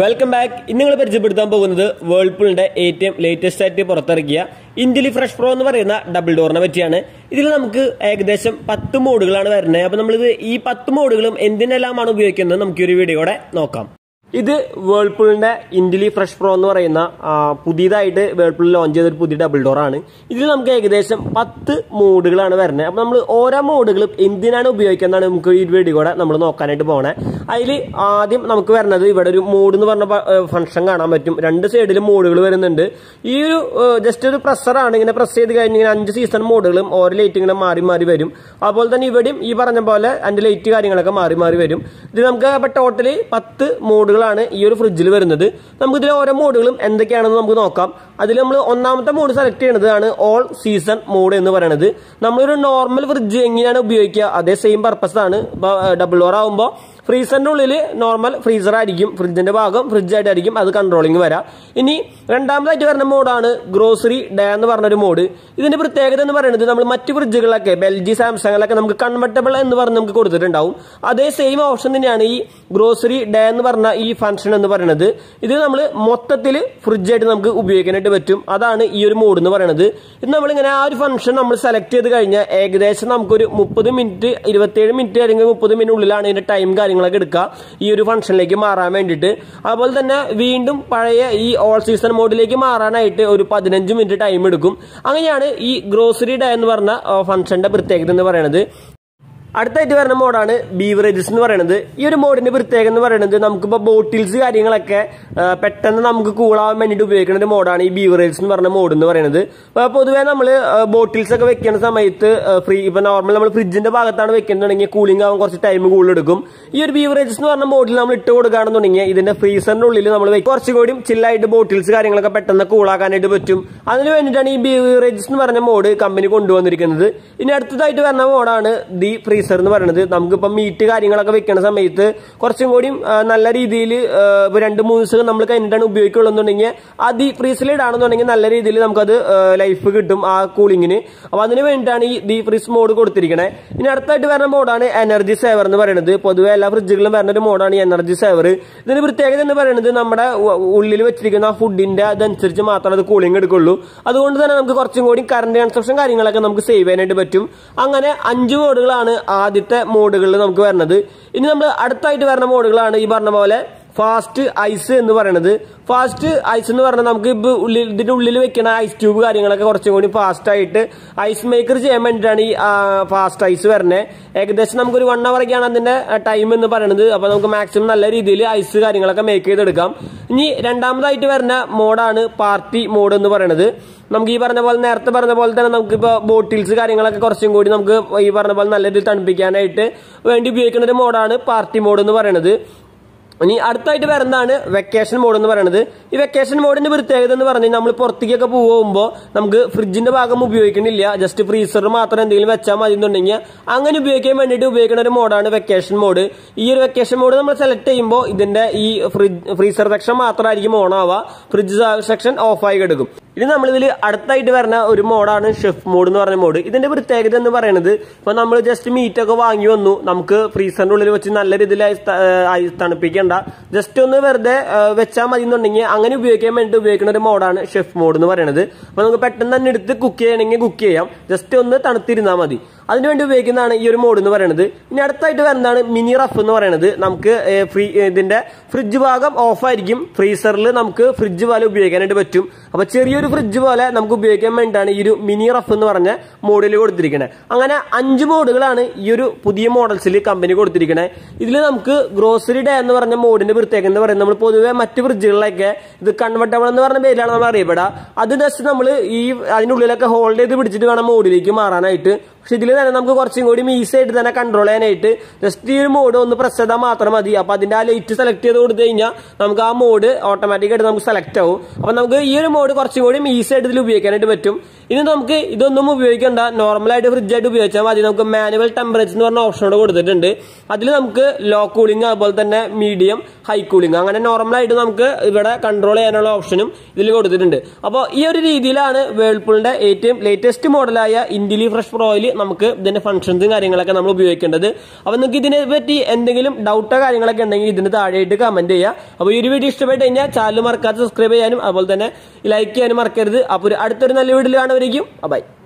welcome back ഇന്ന് നിങ്ങൾ പരിചയപ്പെടുത്താൻ പോകുന്നത് വേൾപൂളിന്റെ ഏറ്റവും ലേറ്റസ്റ്റ് ആയിട്ട് പുറത്തിറക്കിയ ഇന്ത്യലി ഫ്രഷ് പ്രോ എന്ന് പറയുന്ന ഡബിൾ ഡോറിനെ പറ്റിയാണ് ഇതിൽ നമുക്ക് ഏകദേശം പത്ത് മോഡുകളാണ് വരുന്നത് അപ്പോൾ നമ്മളിത് ഈ പത്ത് മോഡുകളും എന്തിനെല്ലാമാണ് ഉപയോഗിക്കുന്നത് നമുക്ക് ഒരു വീഡിയോടെ നോക്കാം ഇത് വേൾപൂളിന്റെ ഇൻഡിലി ഫ്രഷ് പ്രോ എന്ന് പറയുന്ന പുതിയതായിട്ട് വേൾപൂൾ ലോഞ്ച് ചെയ്ത ഒരു പുതിയ ഡബിൾ ഡോർ ആണ് ഇതിൽ നമുക്ക് ഏകദേശം പത്ത് മോഡുകളാണ് വരുന്നത് അപ്പോൾ നമ്മൾ ഓരോ മോഡുകളും എന്തിനാണ് ഉപയോഗിക്കുന്നതാണ് നമുക്ക് ഈ വീഡിയോ കൂടെ നമ്മൾ നോക്കാനായിട്ട് പോകണേ അതിൽ ആദ്യം നമുക്ക് വരുന്നത് ഇവിടെ ഒരു മോഡ് എന്ന് പറഞ്ഞ ഫംഗ്ഷൻ കാണാൻ പറ്റും രണ്ട് സൈഡിലും മോഡുകൾ വരുന്നുണ്ട് ഈ ഒരു ജസ്റ്റ് ഒരു പ്രസറാണ് ഇങ്ങനെ പ്രസ് ചെയ്ത് കഴിഞ്ഞ് ഇങ്ങനെ അഞ്ച് സീസൺ മോഡുകളും ഓരോ ലൈറ്റ് ഇങ്ങനെ മാറി മാറി വരും അതുപോലെ തന്നെ ഇവിടെയും ഈ പറഞ്ഞ പോലെ അതിന്റെ ലൈറ്റ് കാര്യങ്ങളൊക്കെ മാറി മാറി വരും ഇത് നമുക്ക് ടോട്ടലി പത്ത് മോഡുകൾ മോഡുകളാണ് ഈ ഒരു ഫ്രിഡ്ജിൽ വരുന്നത് നമുക്ക് ഇതിലെ ഓരോ മോഡുകളും എന്തൊക്കെയാണെന്ന് നമുക്ക് നോക്കാം അതിൽ നമ്മൾ ഒന്നാമത്തെ മോഡ് സെലക്ട് ചെയ്യുന്നതാണ് ഓൾ സീസൺ മോഡ് എന്ന് പറയുന്നത് നമ്മളൊരു നോർമൽ ഫ്രിഡ്ജ് എങ്ങനെയാണ് ഉപയോഗിക്കുക അതേ സെയിം ആണ് ഇപ്പോൾ ഡബിൾ ഡോർ ആവുമ്പോൾ ഫ്രീസറിൻ്റെ ഉള്ളിൽ നോർമൽ ഫ്രീസർ ആയിരിക്കും ഫ്രിഡ്ജിൻ്റെ ഭാഗം ഫ്രിഡ്ജായിട്ടായിരിക്കും അത് കൺട്രോളിങ് വരാം ഇനി രണ്ടാമതായിട്ട് വരുന്ന മോഡാണ് ഗ്രോസറി ഡേ എന്ന് പറഞ്ഞൊരു മോഡ് ഇതിൻ്റെ പ്രത്യേകത എന്ന് പറയുന്നത് നമ്മൾ മറ്റ് ഫ്രിഡ്ജുകളിലൊക്കെ ബെൽജി സാംസങ്ങിലൊക്കെ നമുക്ക് കൺവെർട്ടബിൾ എന്ന് പറഞ്ഞ് നമുക്ക് കൊടുത്തിട്ടുണ്ടാവും അതേ സെയിം ഓപ്ഷൻ തന്നെയാണ് ഈ ഗ്രോസറി ഡേ എന്ന് പറഞ്ഞ ഈ ഫംഗ്ഷൻ എന്ന് പറയുന്നത് ഇത് നമ്മൾ മൊത്തത്തിൽ ഫ്രിഡ്ജായിട്ട് നമുക്ക് ഉപയോഗിക്കാനായിട്ട് പറ്റും അതാണ് ഈ ഒരു മോഡ് എന്ന് പറയുന്നത് ഇത് നമ്മളിങ്ങനെ ആ ഒരു ഫംഗ്ഷൻ നമ്മൾ സെലക്ട് ചെയ്ത് കഴിഞ്ഞാൽ ഏകദേശം നമുക്കൊരു മുപ്പത് മിനിറ്റ് ഇരുപത്തേഴ് മിനിറ്റ് അല്ലെങ്കിൽ മുപ്പത് മിനിറ്റ് ഉള്ളിലാണ് ഇതിൻ്റെ ടൈം കാര്യങ്ങൾ കാര്യങ്ങളൊക്കെ എടുക്കുക ഈ ഒരു ഫംഗ്ഷനിലേക്ക് മാറാൻ വേണ്ടിയിട്ട് അതുപോലെ തന്നെ വീണ്ടും പഴയ ഈ ഓൾ സീസൺ മോഡിലേക്ക് മാറാനായിട്ട് ഒരു പതിനഞ്ച് മിനിറ്റ് ടൈം എടുക്കും അങ്ങനെയാണ് ഈ ഗ്രോസറി ഡേ എന്ന് പറഞ്ഞ ഫംഗ്ഷന്റെ പ്രത്യേകത എന്ന് പറയുന്നത് അടുത്തായിട്ട് വരുന്ന മോഡാണ് ബീവറേജസ് എന്ന് പറയുന്നത് ഈ ഒരു മോഡിന്റെ പ്രത്യേകത എന്ന് പറയുന്നത് നമുക്കിപ്പോ ബോട്ടിൽസ് കാര്യങ്ങളൊക്കെ പെട്ടെന്ന് നമുക്ക് കൂളാവാൻ വേണ്ടിയിട്ട് ഉപയോഗിക്കുന്ന ഒരു മോഡാണ് ഈ ബീവറേജസ് എന്ന് പറഞ്ഞ മോഡ് എന്ന് പറയുന്നത് പൊതുവേ നമ്മൾ ബോട്ടിൽസ് ഒക്കെ വെക്കുന്ന സമയത്ത് ഫ്രീ ഇപ്പൊ നോർമൽ നമ്മൾ ഫ്രിഡ്ജിന്റെ ഭാഗത്താണ് വെക്കുന്നുണ്ടെങ്കിൽ കൂളിംഗ് ആവാൻ കുറച്ച് ടൈം കൂടുതലെടുക്കും ഈ ഒരു ബീവറേജസ് എന്ന് പറഞ്ഞ മോഡിൽ നമ്മൾ ഇട്ട് കൊടുക്കുകയാണെന്നുണ്ടെങ്കിൽ ഇതിന്റെ ഫ്രീസറിന്റെ ഉള്ളിൽ നമ്മൾ കുറച്ചുകൂടി ചില്ലായിട്ട് ബോട്ടിൽസ് കാര്യങ്ങളൊക്കെ പെട്ടെന്ന് കൂളാക്കാനായിട്ട് പറ്റും അതിന് വേണ്ടിയിട്ടാണ് ഈ ബീവറേജസ് എന്ന് പറഞ്ഞ മോഡ് കമ്പനി കൊണ്ടുവന്നിരിക്കുന്നത് ഇനി അടുത്തതായിട്ട് വരുന്ന മോഡാണ് ദി ഫ്രീസർ ഓഫീസർ എന്ന് പറയുന്നത് നമുക്കിപ്പം മീറ്റ് കാര്യങ്ങളൊക്കെ വെക്കുന്ന സമയത്ത് കുറച്ചും കൂടിയും നല്ല രീതിയിൽ രണ്ട് മൂന്ന് ദിവസം നമ്മൾ കഴിഞ്ഞിട്ടാണ് ഉപയോഗിക്കുള്ളൂ എന്നുണ്ടെങ്കിൽ അത് ഈ ഫ്രീസിൽ ഇടാണെന്നുണ്ടെങ്കിൽ നല്ല രീതിയിൽ നമുക്കത് ലൈഫ് കിട്ടും ആ കൂളിങ്ങിന് അപ്പോൾ അതിന് വേണ്ടിയിട്ടാണ് ഈ ഡീപ് ഫ്രീസ് മോഡ് കൊടുത്തിരിക്കുന്നത് ഇനി അടുത്തായിട്ട് വരുന്ന മോഡാണ് എനർജി സേവർ എന്ന് പറയുന്നത് പൊതുവെ എല്ലാ ഫ്രിഡ്ജുകളിലും വരുന്ന ഒരു മോഡാണ് ഈ എനർജി സേവർ ഇതിന് പ്രത്യേകത എന്ന് പറയുന്നത് നമ്മുടെ ഉള്ളിൽ വെച്ചിരിക്കുന്ന ആ ഫുഡിന്റെ അതനുസരിച്ച് മാത്രമേ അത് കൂളിംഗ് എടുക്കുള്ളൂ അതുകൊണ്ട് തന്നെ നമുക്ക് കുറച്ചും കൂടി കറണ്ട് കൺസപ്ഷൻ കാര്യങ്ങളൊക്കെ നമുക്ക് സേവ് ചെയ്യാനായിട്ട് പറ്റും അങ്ങനെ അഞ്ച് മോഡുകളാണ് ആദ്യത്തെ മോഡുകളിൽ നമുക്ക് വരുന്നത് ഇനി നമ്മൾ അടുത്തായിട്ട് വരുന്ന മോഡുകളാണ് ഈ പറഞ്ഞ പോലെ ഫാസ്റ്റ് ഐസ് എന്ന് പറയുന്നത് ഫാസ്റ്റ് ഐസ് എന്ന് പറഞ്ഞാൽ നമുക്ക് ഇപ്പോൾ ഉള്ളിൽ ഇതിൻ്റെ ഉള്ളിൽ വെക്കുന്ന ഐസ് ട്യൂബ് കാര്യങ്ങളൊക്കെ കുറച്ചും കൂടി ഫാസ്റ്റായിട്ട് ഐസ് മേക്കർ ചെയ്യാൻ വേണ്ടിയിട്ടാണ് ഈ ഫാസ്റ്റ് ഐസ് വരുന്നത് ഏകദേശം നമുക്കൊരു വൺ അവറൊക്കെയാണ് അതിൻ്റെ ടൈം എന്ന് പറയുന്നത് അപ്പോൾ നമുക്ക് മാക്സിമം നല്ല രീതിയിൽ ഐസ് കാര്യങ്ങളൊക്കെ മേക്ക് ചെയ്തെടുക്കാം ഇനി രണ്ടാമതായിട്ട് വരുന്ന മോഡാണ് പാർട്ടി മോഡ് എന്ന് പറയുന്നത് നമുക്ക് ഈ പറഞ്ഞ പോലെ നേരത്തെ പറഞ്ഞ പോലെ തന്നെ നമുക്കിപ്പോൾ ബോട്ടിൽസ് കാര്യങ്ങളൊക്കെ കുറച്ചും കൂടി നമുക്ക് ഈ പറഞ്ഞ പോലെ നല്ല രീതിയിൽ തണുപ്പിക്കാനായിട്ട് വേണ്ടി ഉപയോഗിക്കുന്ന ഒരു മോഡാണ് പാർട്ടി മോഡ് എന്ന് പറയുന്നത് ഇനി അടുത്തായിട്ട് വരുന്നതാണ് വെക്കേഷൻ മോഡ് എന്ന് പറയുന്നത് ഈ വെക്കേഷൻ മോഡിന്റെ പ്രത്യേകത എന്ന് പറഞ്ഞു കഴിഞ്ഞാൽ നമ്മൾ പുറത്തേക്കൊക്കെ പോകുമ്പോൾ നമുക്ക് ഫ്രിഡ്ജിന്റെ ഭാഗം ഉപയോഗിക്കണില്ല ജസ്റ്റ് ഫ്രീസർ മാത്രം എന്തെങ്കിലും വെച്ചാൽ മതി എന്നുണ്ടെങ്കിൽ അങ്ങനെ ഉപയോഗിക്കാൻ വേണ്ടിയിട്ട് ഉപയോഗിക്കുന്ന ഒരു മോഡാണ് വെക്കേഷൻ മോഡ് ഈ ഒരു വെക്കേഷൻ മോഡ് നമ്മൾ സെലക്ട് ചെയ്യുമ്പോൾ ഇതിന്റെ ഈ ഫ്രിഡ്ജ് ഫ്രീസർ സെക്ഷൻ മാത്രമായിരിക്കും ഓൺ ആവുക ഫ്രിഡ്ജ് സെക്ഷൻ ഓഫ് ആയി കിടക്കും ഇനി നമ്മളിതിൽ അടുത്തായിട്ട് വരുന്ന ഒരു മോഡാണ് ഷെഫ് മോഡ് എന്ന് പറഞ്ഞ മോഡ് ഇതിന്റെ പ്രത്യേകത എന്ന് പറയുന്നത് ഇപ്പൊ നമ്മൾ ജസ്റ്റ് മീറ്റ് ഒക്കെ വാങ്ങി വന്നു നമുക്ക് ഫ്രീസറിന്റെ ഉള്ളിൽ വെച്ച് നല്ല രീതിയിൽ തണുപ്പിക്കേണ്ട ജസ്റ്റ് ഒന്ന് വെറുതെ വെച്ചാൽ മതി എന്നുണ്ടെങ്കിൽ അങ്ങനെ ഉപയോഗിക്കാൻ വേണ്ടി ഉപയോഗിക്കുന്ന ഒരു മോഡാണ് ഷെഫ് മോഡ് എന്ന് പറയുന്നത് അപ്പൊ നമുക്ക് പെട്ടെന്ന് തന്നെ എടുത്ത് കുക്ക് ചെയ്യണമെങ്കിൽ കുക്ക് ചെയ്യാം ജസ്റ്റ് ഒന്ന് തണുത്തിരുന്നാൽ മതി അതിനുവേണ്ടി ഉപയോഗിക്കുന്നതാണ് ഈ ഒരു മോഡ് എന്ന് പറയുന്നത് ഇനി അടുത്തായിട്ട് വരുന്നതാണ് മിനി റഫ് എന്ന് പറയുന്നത് നമുക്ക് ഫ്രീ ഇതിന്റെ ഫ്രിഡ്ജ് ഭാഗം ഓഫായിരിക്കും ഫ്രീസറിൽ നമുക്ക് ഫ്രിഡ്ജ് പോലെ ഉപയോഗിക്കാനായിട്ട് പറ്റും അപ്പൊ ചെറിയൊരു ഫ്രിഡ്ജ് പോലെ നമുക്ക് ഉപയോഗിക്കാൻ വേണ്ടിയിട്ടാണ് ഈ ഒരു മിനി റഫ് എന്ന് പറഞ്ഞ മോഡിൽ കൊടുത്തിരിക്കുന്നത് അങ്ങനെ അഞ്ച് മോഡുകളാണ് ഈ ഒരു പുതിയ മോഡൽസിൽ കമ്പനി കൊടുത്തിരിക്കുന്നത് ഇതിൽ നമുക്ക് ഗ്രോസറി ഡേ എന്ന് പറഞ്ഞ മോഡിന്റെ പ്രത്യേകത എന്ന് പറയുന്നത് നമ്മൾ പൊതുവെ മറ്റു ഫ്രിഡ്ജുകളിലൊക്കെ ഇത് കൺവെർട്ടബിൾ എന്ന് പറഞ്ഞ പേരിലാണ് നമ്മൾ അറിയപ്പെടുക അത് ജസ്റ്റ് നമ്മൾ ഈ അതിനുള്ളിലൊക്കെ ഹോൾഡ് ചെയ്ത് പിടിച്ചിട്ട് വേണം മോഡിലേക്ക് മാറാനായിട്ട് പക്ഷെ ഇതിൽ ഇനി തന്നെ നമുക്ക് കുറച്ചും കൂടി ഈസി ആയിട്ട് തന്നെ കൺട്രോൾ ചെയ്യാനായിട്ട് ജസ്റ്റ് ഈ ഒരു മോഡ് ഒന്ന് പ്രസ് ചെയ്താൽ മാത്രം മതി അപ്പൊ അതിന്റെ ആ ലൈറ്റ് സെലക്ട് ചെയ്ത് കൊടുത്തു കഴിഞ്ഞാൽ നമുക്ക് ആ മോഡ് ഓട്ടോമാറ്റിക് ആയിട്ട് നമുക്ക് സെലക്ട് ആവും അപ്പൊ നമുക്ക് ഈ ഒരു മോഡ് കുറച്ചും കൂടി ഈസി ആയിട്ട് ഇതിൽ ഉപയോഗിക്കാനായിട്ട് പറ്റും ഇനി നമുക്ക് ഇതൊന്നും ഉപയോഗിക്കേണ്ട നോർമലായിട്ട് ഫ്രിഡ്ജായിട്ട് ഉപയോഗിച്ചാൽ മതി നമുക്ക് മാനുവൽ ടെമ്പറേച്ചർ എന്ന് പറഞ്ഞ ഓപ്ഷൻ കൂടെ കൊടുത്തിട്ടുണ്ട് അതിൽ നമുക്ക് ലോ കൂളിംഗ് അതുപോലെ തന്നെ മീഡിയം ഹൈ കൂളിംഗ് അങ്ങനെ നോർമലായിട്ട് നമുക്ക് ഇവിടെ കൺട്രോൾ ചെയ്യാനുള്ള ഓപ്ഷനും ഇതിൽ കൊടുത്തിട്ടുണ്ട് അപ്പോൾ ഈ ഒരു രീതിയിലാണ് വേൾപൂളിന്റെ ഏറ്റവും ലേറ്റസ്റ്റ് മോഡലായ ഇൻഡിലി ഫ്രഷ് പ്രോയിൽ നമുക്ക് നമുക്ക് ഇതിന്റെ ഫംഗ്ഷൻസും കാര്യങ്ങളൊക്കെ നമ്മൾ ഉപയോഗിക്കേണ്ടത് അപ്പോൾ നിങ്ങൾക്ക് ഇതിനെ പറ്റി എന്തെങ്കിലും ഡൗട്ടോ കാര്യങ്ങളൊക്കെ ഉണ്ടെങ്കിൽ ഇതിന് താഴെയായിട്ട് കമന്റ് ചെയ്യുക അപ്പൊ ഈ ഒരു വീഡിയോ ഇഷ്ടപ്പെട്ട് കഴിഞ്ഞാൽ ചാനൽ മറക്കാതെ സബ്സ്ക്രൈബ് ചെയ്യാനും അതുപോലെ തന്നെ ലൈക്ക് ചെയ്യാനും മറക്കരുത് അപ്പോൾ അടുത്തൊരു നല്ല വീഡിയോ കാണുമായിരിക്കും ബൈ